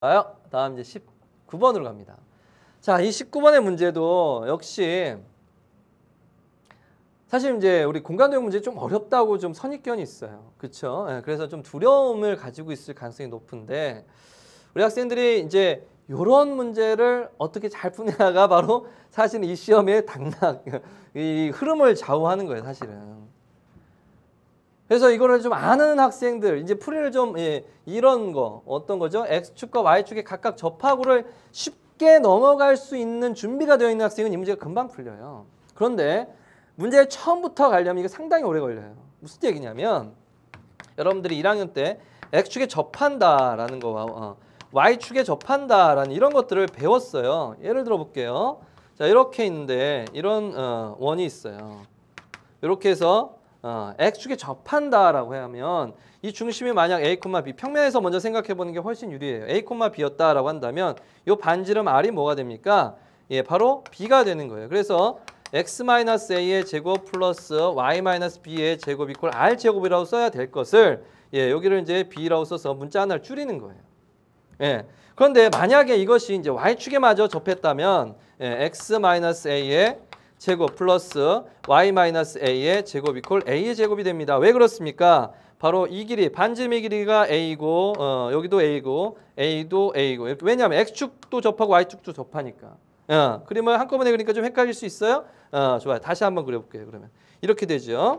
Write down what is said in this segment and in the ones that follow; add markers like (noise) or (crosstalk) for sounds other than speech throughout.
좋아요 다음 이제 19번으로 갑니다. 자, 이 19번의 문제도 역시 사실 이제 우리 공간도형 문제 좀 어렵다고 좀 선입견이 있어요. 그렇죠? 그래서 좀 두려움을 가지고 있을 가능성이 높은데 우리 학생들이 이제 이런 문제를 어떻게 잘 푸냐가 바로 사실 은이 시험의 당락, 이 흐름을 좌우하는 거예요, 사실은. 그래서 이거를 좀 아는 학생들 이제 풀이를 좀 예, 이런 거 어떤 거죠? x축과 y축의 각각 접하고를 쉽게 넘어갈 수 있는 준비가 되어 있는 학생은 이 문제가 금방 풀려요. 그런데 문제 처음부터 가려면 이게 상당히 오래 걸려요. 무슨 얘기냐면 여러분들이 1학년 때 x축에 접한다라는 거와 어, y축에 접한다라는 이런 것들을 배웠어요. 예를 들어 볼게요. 자 이렇게 있는데 이런 어, 원이 있어요. 이렇게 해서 어, x축에 접한다라고 하면 이 중심이 만약 a, b 평면에서 먼저 생각해 보는 게 훨씬 유리해요. a, b였다라고 한다면 이 반지름 r이 뭐가 됩니까? 예, 바로 b가 되는 거예요. 그래서 x-a의 제곱 플러스 y-b의 제곱 이퀄 r 제곱이라고 써야 될 것을 예, 여기를 이제 b라고 써서 문자 하나를 줄이는 거예요. 예. 그런데 만약에 이것이 이제 y축에 마저 접했다면 예, x-a의 제곱 플러스 y 마이너스 a의 제곱 이퀄 a의 제곱이 됩니다. 왜 그렇습니까? 바로 이 길이 반지름의 길이가 a고 어, 여기도 a고 a도 a고 왜냐하면 x축도 접하고 y축도 접하니까 어, 그림을 한꺼번에 그리니까 좀 헷갈릴 수 있어요? 어, 좋아요. 다시 한번 그려볼게요. 그러면 이렇게 되죠.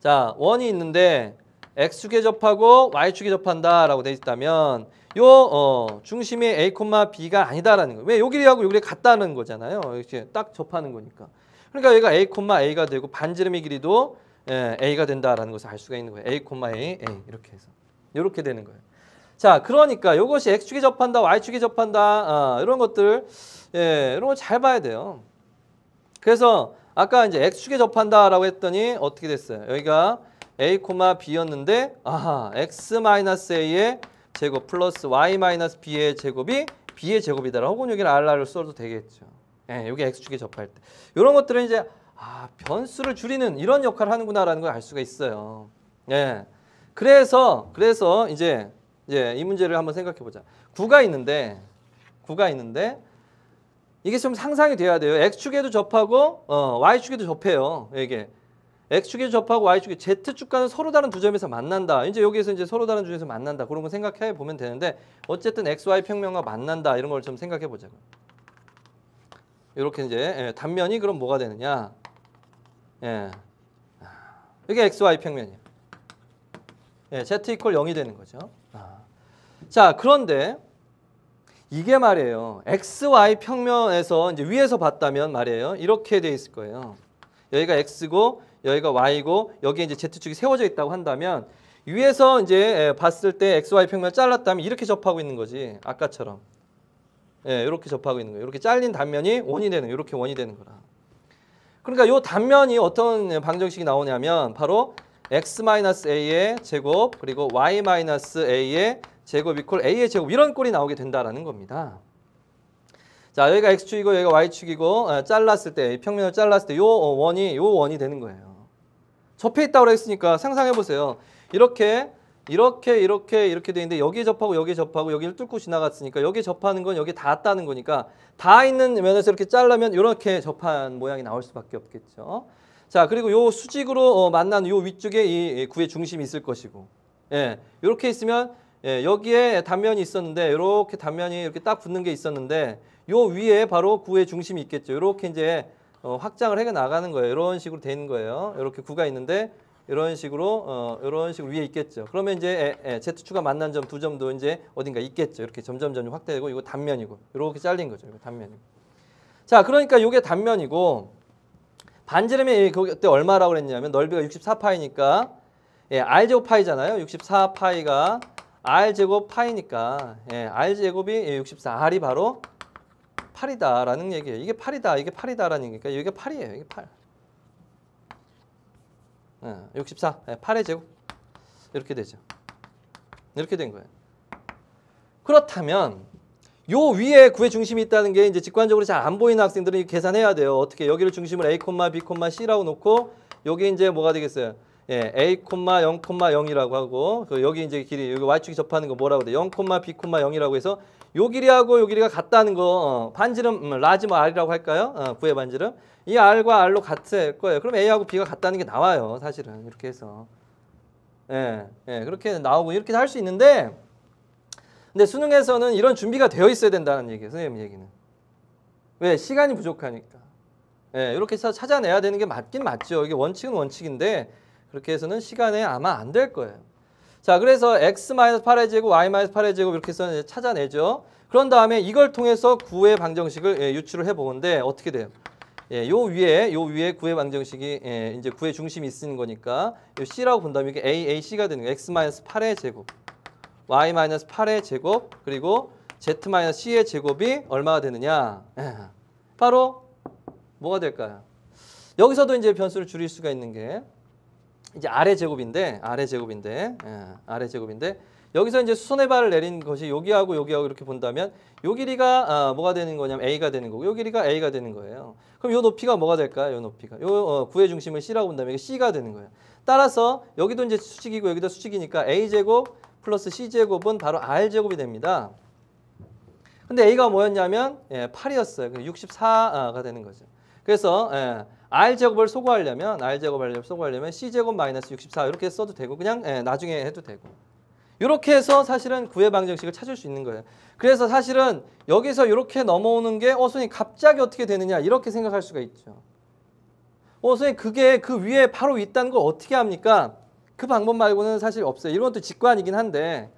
자 원이 있는데 x축에 접하고 y축에 접한다라고 돼 있다면 요 어, 중심이 a, b가 아니다라는 거예요. 왜 여기하고 여기 같다는 거잖아요. 이렇게 딱 접하는 거니까. 그러니까 얘가 a, a가 되고 반지름의 길이도 예, a가 된다라는 것을 알 수가 있는 거예요. a, a, a 이렇게 해서 이렇게 되는 거예요. 자, 그러니까 이것이 x축에 접한다, y축에 접한다 아, 이런 것들 예, 이런 걸 잘 봐야 돼요. 그래서 아까 이제 x축에 접한다라고 했더니 어떻게 됐어요? 여기가 a, b였는데 아하 x-a의 제곱 플러스 y-b의 제곱이 b의 제곱이다. 혹은 여기는 rr를 써도 되겠죠. 예, 여기 x축에 접할 때. 이런 것들은 이제 아, 변수를 줄이는 이런 역할을 하는구나라는 걸 알 수가 있어요. 예. 그래서 그래서 이제 이이 문제를 한번 생각해 보자. 구가 있는데 구가 있는데 이게 좀 상상이 돼야 돼요. x축에도 접하고 어, y축에도 접해요. 이게 x 축에 접하고 Y축이 Z축과는 서로 다른 두 점에서 만난다. 이제 여기에서 이제 서로 다른 중에서 만난다. 그런 건 생각해 보면 되는데 어쨌든 XY 평면과 만난다. 이런 걸 좀 생각해 보자고요. 이렇게 이제 예, 단면이 그럼 뭐가 되느냐. 예. 이게 XY 평면이에요. 예, Z 이퀄 0이 되는 거죠. 아. 자, 그런데 이게 말이에요. XY 평면에서 이제 위에서 봤다면 말이에요. 이렇게 돼 있을 거예요. 여기가 x고 여기가 y고 여기에 이제 z축이 세워져 있다고 한다면 위에서 이제 예, 봤을 때 xy 평면을 잘랐다면 이렇게 접하고 있는 거지. 아까처럼. 예, 이렇게 접하고 있는 거예요. 이렇게 잘린 단면이 원이 되는 이렇게 원이 되는 거라. 그러니까 요 단면이 어떤 방정식이 나오냐면 바로 x-a의 제곱 그리고 y-a의 제곱 이퀄 a의 제곱 이런 꼴이 나오게 된다라는 겁니다. 자, 여기가 x축이고 여기가 y축이고 어, 잘랐을 때 평면을 잘랐을 때요 어, 원이 요 원이 되는 거예요. 접해 있다고 했으니까 상상해 보세요. 이렇게 이렇게 이렇게 이렇게 되는데 여기에 접하고 여기에 접하고 여기를 뚫고 지나갔으니까 여기에 접하는 건 여기에 닿았다는 거니까 닿아 있는 면에서 이렇게 잘라면 이렇게 접한 모양이 나올 수밖에 없겠죠. 자 그리고 요 수직으로 어, 만난 요 위쪽에 이 구의 중심이 있을 것이고 예 이렇게 있으면 예, 여기에 단면이 있었는데 이렇게 단면이 이렇게 딱 붙는 게 있었는데 요 위에 바로 구의 중심이 있겠죠. 이렇게 이제 어, 확장을 해 나가는 거예요. 이런 식으로 되는 거예요. 이렇게 구가 있는데 이런 식으로 어, 이런 식으로 위에 있겠죠. 그러면 이제 에, 에, Z축과 만난 점 두 점도 이제 어딘가 있겠죠. 이렇게 점점 점점 확대되고 이거 단면이고 이렇게 잘린 거죠. 이거 단면이고. 자, 그러니까 이게 단면이고 반지름이 그때 얼마라고 그랬냐면 넓이가 64파이니까 예, r제곱 파이잖아요. 64파이가 r제곱 파이니까 예, r제곱이 예, 64r이 바로 8이다라는 얘기예요. 이게 8이다, 이게 8이다라는 얘기니까 이게 8이에요. 이게 8. 네, 64, 네, 8의 제곱. 이렇게 되죠. 이렇게 된 거예요. 그렇다면 요 위에 구의 중심이 있다는 게 이제 직관적으로 잘 안 보이는 학생들은 계산해야 돼요. 어떻게 여기를 중심으로 a, b, c라고 놓고 여기 이제 뭐가 되겠어요? 예, a, 0, 0이라고 하고 그 여기 이제 길이 여기 y축이 접하는 거 뭐라고 돼? 0, b, 0이라고 해서 요 길이하고 요 길이가 같다는 거 어, 반지름 음, 라지 말이라고 뭐 할까요? 어, 부의 반지름 이 R과 R로 같을 거예요. 그럼 A하고 B가 같다는 게 나와요. 사실은 이렇게 해서 예, 예 그렇게 나오고 이렇게 할 수 있는데 근데 수능에서는 이런 준비가 되어 있어야 된다는 얘기예요. 선생님 얘기는 왜 시간이 부족하니까 예, 이렇게 해서 찾아내야 되는 게 맞긴 맞죠. 이게 원칙은 원칙인데 그렇게 해서는 시간에 아마 안 될 거예요. 자, 그래서 x-8의 제곱, y-8의 제곱 이렇게 해서 찾아내죠. 그런 다음에 이걸 통해서 구의 방정식을 예, 유출을 해보는데 어떻게 돼요? 예, 요 위에 요 위에 구의 방정식이 예, 이제 구의 중심이 있는 거니까 요 c라고 본다면 이게 a a c가 되는 거예요 x-8의 제곱, y-8의 제곱 그리고 z-c의 제곱이 얼마가 되느냐? 예, 바로 뭐가 될까요? 여기서도 이제 변수를 줄일 수가 있는 게 이제 아래 제곱인데 아래 제곱인데 예, 아래 제곱인데 여기서 이제 수선해발을 내린 것이 여기하고 여기하고 이렇게 본다면 요 길이가 아, 뭐가 되는 거냐면 a가 되는 거고 요 길이가 a가 되는 거예요. 그럼 요 높이가 뭐가 될까요? 요 높이가 요 어, 구의 중심을 c라고 본다면 이게 c가 되는 거예요. 따라서 여기도 이제 수직이고 여기도 수직이니까 a 제곱 플러스 c 제곱은 바로 r 제곱이 됩니다. 근데 a가 뭐였냐면 예, 8이었어요. 64가 아, 되는 거죠. 그래서 예, R제곱을 소거하려면 R제곱을 소거하려면 C제곱 마이너스 64 이렇게 써도 되고 그냥 예, 나중에 해도 되고 이렇게 해서 사실은 구의 방정식을 찾을 수 있는 거예요. 그래서 사실은 여기서 이렇게 넘어오는 게 어, 선생님 갑자기 어떻게 되느냐 이렇게 생각할 수가 있죠. 어, 선생님 그게 그 위에 바로 있다는 걸 어떻게 합니까? 그 방법 말고는 사실 없어요. 이건 도 직관이긴 한데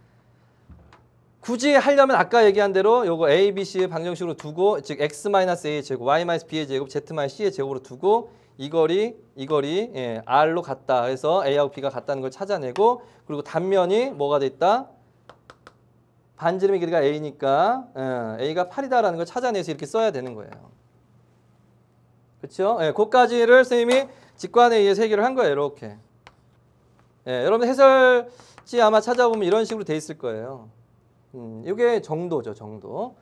굳이 하려면 아까 얘기한 대로 요거 A, B, C 방정식으로 두고 즉 X-A의 마이너스 제곱, Y-B의 마이너스 제곱, Z-C의 마이너스 제곱으로 두고 이 거리, 이 거리 예, R로 같다. 그래서 A하고 B가 같다는 걸 찾아내고 그리고 단면이 뭐가 돼 있다? 반지름의 길이가 A니까 예, A가 8이다라는 걸 찾아내서 이렇게 써야 되는 거예요. 그렇죠? 예, 그까지를 선생님이 직관에 의해서 해결을 한 거예요. 이렇게. 예, 여러분 해설지 아마 찾아보면 이런 식으로 돼 있을 거예요. 음, 이게 정도죠, 정도.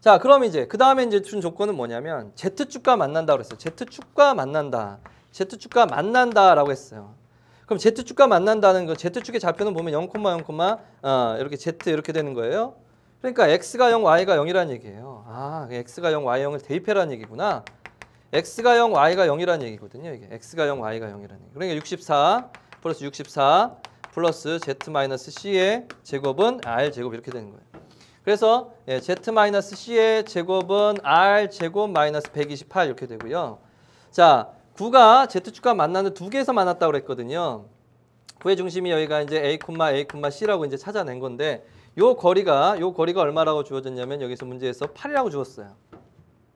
자, 그럼 이제 그 다음에 이제 준 조건은 뭐냐면 Z축과 만난다 그랬어요. Z축과 만난다. Z축과 만난다라고 했어요. 그럼 Z축과 만난다는 거 Z축의 좌표는 보면 0,0, 어, 이렇게 Z 이렇게 되는 거예요. 그러니까 X가 0, Y가 0이라는 얘기예요. 아, X가 0, Y 0을 대입해라는 얘기구나. X가 0, Y가 0이라는 얘기거든요. 이게 X가 0, Y가 0이라는 얘기. 그러니까 64 플러스 64 플러스 z-c의 제곱은 r 제곱 이렇게 되는 거예요. 그래서 예, z-c의 제곱은 r 제곱 마이너스 128 이렇게 되고요. 자, 9가 z축과 만나는 두 개에서 만났다고 그랬거든요. 9의 중심이 여기가 이제 a, a, c라고 이제 찾아낸 건데 요 거리가 요 거리가 얼마라고 주어졌냐면 여기서 문제에서 8이라고 주었어요.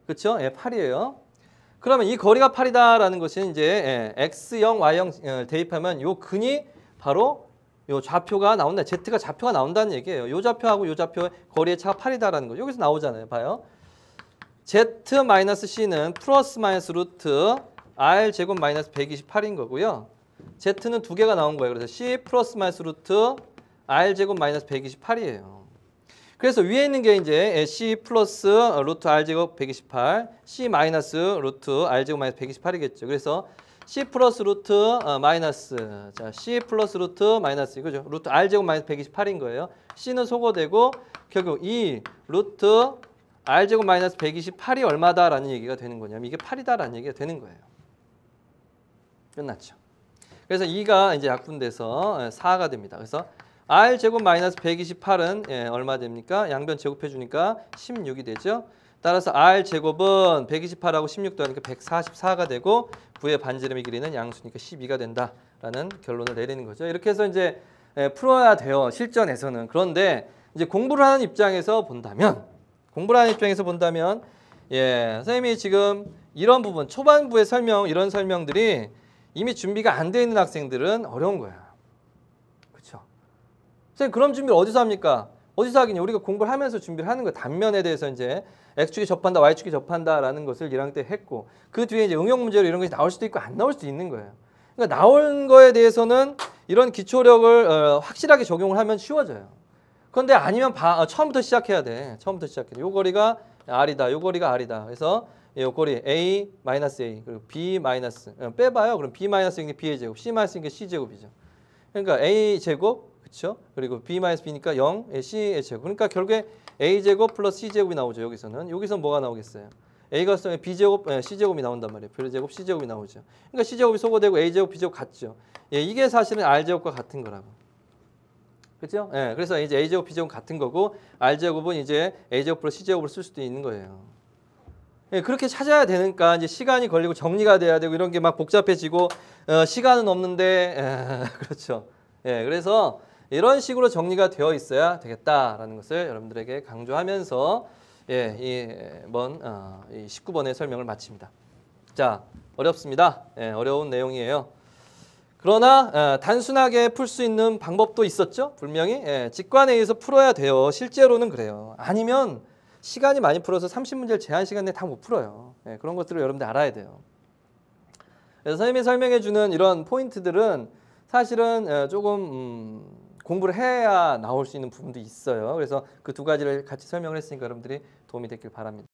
그렇죠? 예, 8이에요. 그러면 이 거리가 8이다라는 것은 이제 예, x0, y0 어, 대입하면 요 근이 바로 요 좌표가 나온다. Z가 좌표가 나온다는 얘기예요. 요 좌표하고 요 좌표의 거리의 차가 8이다라는 거. 여기서 나오잖아요. 봐요. Z-C는 플러스 마이너스 루트 R 제곱 마이너스 128인 거고요. Z는 두 개가 나온 거예요. 그래서 C 플러스 마이너스 루트 R 제곱 마이너스 128이에요. 그래서 위에 있는 게 이제 예, C 플러스 루트 R 제곱 128, C 마이너스 루트 R 제곱 마이너스 128이겠죠. 그래서 c 플러스 루트 어, 마이너스 자 c 플러스 루트 마이너스 이거죠. 루트 r 제곱 마이너스 128인 거예요. c는 소거되고 결국 이 루트 r 제곱 마이너스 128이 얼마다라는 얘기가 되는 거냐면 이게 8이다라는 얘기가 되는 거예요. 끝났죠. 그래서 2가 이제 약분돼서 4가 예, 됩니다. 그래서 r 제곱 마이너스 128은 예, 얼마 됩니까? 양변 제곱해 주니까 16이 되죠. 따라서 r 제곱은 128하고 16도 하니까 144가 되고 9의 반지름의 길이는 양수니까 12가 된다라는 결론을 내리는 거죠. 이렇게 해서 이제 풀어야 돼요. 실전에서는. 그런데 이제 공부를 하는 입장에서 본다면 공부를 하는 입장에서 본다면 예, 선생님이 지금 이런 부분 초반부의 설명 이런 설명들이 이미 준비가 안돼 있는 학생들은 어려운 거야. 그렇죠? 선생님 그럼 준비를 어디서 합니까? 어디서 하겠냐? 우리가 공부를 하면서 준비를 하는 거 단면에 대해서 이제 X축이 접한다, Y축이 접한다라는 것을 1학년 때 했고 그 뒤에 이제 응용 문제로 이런 것이 나올 수도 있고 안 나올 수도 있는 거예요. 그러니까 나온 거에 대해서는 이런 기초력을 어, 확실하게 적용을 하면 쉬워져요. 그런데 아니면 바, 어, 처음부터 시작해야 돼. 처음부터 시작해. 요 거리가 R이다. 요 거리가 R이다. 그래서 요 거리 A 마이너스 A 그리고 B 마이너스 어, 빼봐요. 그럼 B 마이너스 이게 B의 제곱, C 마이너스 이게 C 제곱이죠. 그러니까 A 제곱 그렇죠? 그리고 b 마이너스 b니까 0, 예, c의 제곱. 그러니까 결국에 a 제곱 플러스 c 제곱이 나오죠. 여기서는 여기서 뭐가 나오겠어요? a가 수에 b 제곱, 예, c 제곱이 나온단 말이에요. b 제곱, c 제곱이 나오죠. 그러니까 c 제곱이 소거되고 a 제곱, b 제곱 같죠. 예, 이게 사실은 r 제곱과 같은 거라고. 그렇죠? 예, 그래서 이제 a 제곱, b 제곱 같은 거고 r 제곱은 이제 a 제곱 플러스 c 제곱을 쓸 수도 있는 거예요. 예, 그렇게 찾아야 되니까 이제 시간이 걸리고 정리가 돼야 되고 이런 게 막 복잡해지고 어, 시간은 없는데 예, (laughs) 그렇죠. 예, 그래서 이런 식으로 정리가 되어 있어야 되겠다라는 것을 여러분들에게 강조하면서 예, 이번 어, 19번의 설명을 마칩니다. 자, 어렵습니다. 예, 어려운 내용이에요. 그러나 어, 단순하게 풀 수 있는 방법도 있었죠. 분명히 예, 직관에 의해서 풀어야 돼요. 실제로는 그래요. 아니면 시간이 많이 풀어서 3 0문제 제한 시간 내에 다 못 풀어요. 예, 그런 것들을 여러분들 알아야 돼요. 그래서 선생님이 설명해 주는 이런 포인트들은 사실은 어, 조금 음, 공부를 해야 나올 수 있는 부분도 있어요. 그래서 그 두 가지를 같이 설명을 했으니까 여러분들이 도움이 됐길 바랍니다.